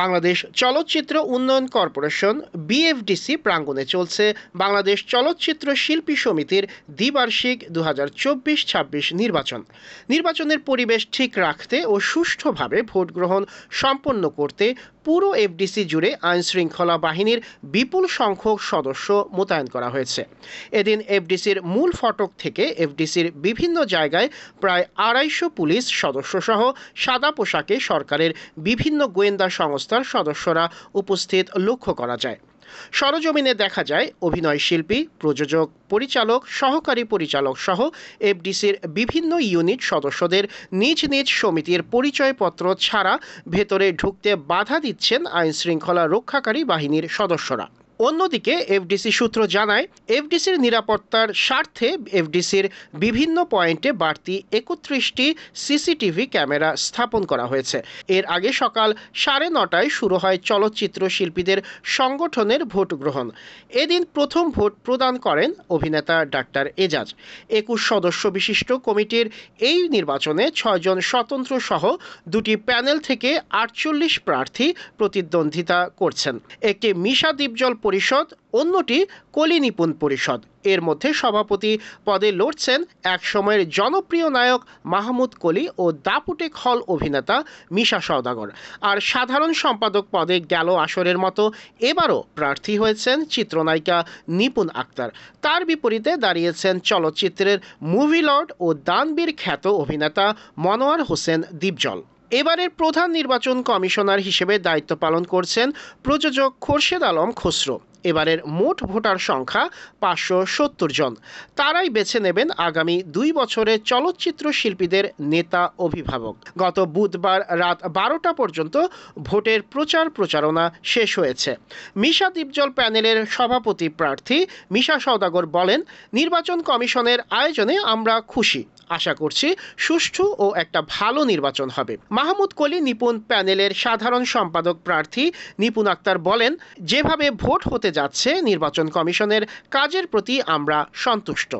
বাংলাদেশ চলচ্চিত্র উন্নয়ন corporation BFDC প্রাঙ্গণে চলছে বাংলাদেশ চলচ্চিত্র শিল্পী সমিতির দ্বিবার্ষিক দু হাজার নির্বাচন নির্বাচনের পরিবেশ ঠিক রাখতে ও সুষ্ঠুভাবে ভোট গ্রহণ সম্পন্ন করতে পুরো এফডিসি জুড়ে আইনশৃঙ্খলা বাহিনীর বিপুল সংখ্যক সদস্য মোতায়েন করা হয়েছে এদিন এফডিসির মূল ফটক থেকে এফডিসির বিভিন্ন জায়গায় প্রায় আড়াইশো পুলিশ সদস্যসহ সাদা পোশাকে সরকারের বিভিন্ন গোয়েন্দা সংস্থার সদস্যরা উপস্থিত লক্ষ্য করা যায় সরজমিনে দেখা যায় অভিনয় শিল্পী প্রযোজক পরিচালক সহকারী পরিচালক সহ এফডিসির বিভিন্ন ইউনিট সদস্যদের নিজ নিজ সমিতির পরিচয়পত্র ছাড়া ভেতরে ঢুকতে বাধা দিচ্ছেন আইনশৃঙ্খলা রক্ষাকারী বাহিনীর সদস্যরা অন্যদিকে এফডিসি সূত্র জানায় এফডিসির নিরাপত্তার স্বার্থে এফডিসির বিভিন্ন পয়েন্টে বাড়তি একত্রিশটি সিসিটিভি ক্যামেরা স্থাপন করা হয়েছে এর আগে সকাল সাড়ে নটায় শুরু হয় চলচ্চিত্র শিল্পীদের সংগঠনের ভোট গ্রহণ এদিন প্রথম ভোট প্রদান করেন অভিনেতা ডাক্তার এজাজ একুশ সদস্য বিশিষ্ট কমিটির এই নির্বাচনে ছয়জন স্বতন্ত্র সহ দুটি প্যানেল থেকে আটচল্লিশ প্রার্থী প্রতিদ্বন্দ্বিতা করছেন একটি মিশা দ্বীপজল পরিষদ অন্যটি কলি নিপুণ পরিষদ এর মধ্যে সভাপতি পদে লড়ছেন একসময়ের জনপ্রিয় নায়ক মাহমুদ কলি ও দাপুটে খল অভিনেতা মিশা সওদাগর আর সাধারণ সম্পাদক পদে গেল আসরের মতো এবারও প্রার্থী হয়েছেন চিত্রনায়িকা নিপুণ আক্তার তার বিপরীতে দাঁড়িয়েছেন চলচ্চিত্রের মুভি লর্ড ও দানবীর খ্যাত অভিনেতা মনোয়ার হোসেন দীপজল এবারের প্রধান নির্বাচন কমিশনার হিসেবে দায়িত্ব পালন করছেন প্রযোজক খোরশেদ আলম খসরু এবারের মোট ভোটার সংখ্যা পাঁচশো সত্তর জন তারাই বেছে নেবেন আগামী দুই বছরে চলচ্চিত্র শিল্পীদের নেতা অভিভাবক গত বুধবার রাত বারোটা পর্যন্ত ভোটের প্রচার প্রচারণা শেষ হয়েছে মিশা দ্বীপজল প্যানেলের সভাপতি প্রার্থী মিশা সওদাগর বলেন নির্বাচন কমিশনের আয়োজনে আমরা খুশি আশা করছি সুষ্ঠু ও একটা ভালো নির্বাচন হবে মাহমুদ কলি নিপুণ প্যানেলের সাধারণ সম্পাদক প্রার্থী নিপুণ আক্তার বলেন যেভাবে ভোট হতে যাচ্ছে নির্বাচন কমিশনের কাজের প্রতি আমরা সন্তুষ্ট